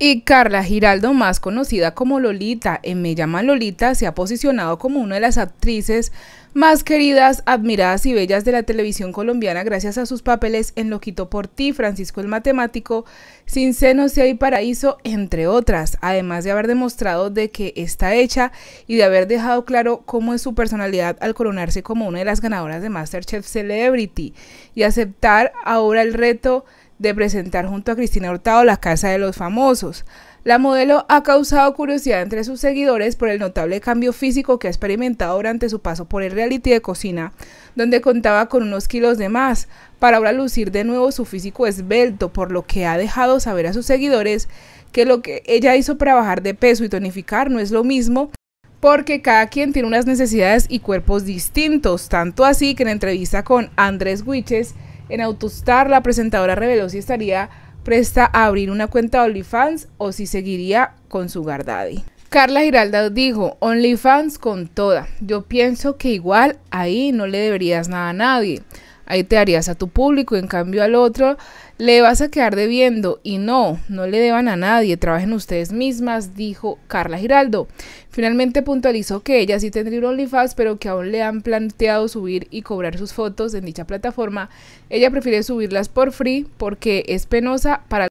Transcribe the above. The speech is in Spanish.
Y Carla Giraldo, más conocida como Lolita en Me Llama Lolita, se ha posicionado como una de las actrices más queridas, admiradas y bellas de la televisión colombiana gracias a sus papeles en Lo por ti, Francisco el Matemático, Sin seno y hay paraíso, entre otras, además de haber demostrado de que está hecha y de haber dejado claro cómo es su personalidad al coronarse como una de las ganadoras de MasterChef Celebrity y aceptar ahora el reto de presentar junto a Cristina Hurtado La Casa de los Famosos. La modelo ha causado curiosidad entre sus seguidores por el notable cambio físico que ha experimentado durante su paso por el reality de cocina, donde contaba con unos kilos de más, para ahora lucir de nuevo su físico esbelto, por lo que ha dejado saber a sus seguidores que lo que ella hizo para bajar de peso y tonificar no es lo mismo porque cada quien tiene unas necesidades y cuerpos distintos, tanto así que en entrevista con Andrés Huiches, en Autostar, la presentadora reveló si estaría presta a abrir una cuenta de OnlyFans o si seguiría con su Gardaddy. Carla Giralda dijo, OnlyFans con toda. Yo pienso que igual ahí no le deberías nada a nadie ahí te harías a tu público en cambio al otro le vas a quedar debiendo y no, no le deban a nadie, trabajen ustedes mismas, dijo Carla Giraldo. Finalmente puntualizó que ella sí tendría un OnlyFans, pero que aún le han planteado subir y cobrar sus fotos en dicha plataforma. Ella prefiere subirlas por free porque es penosa para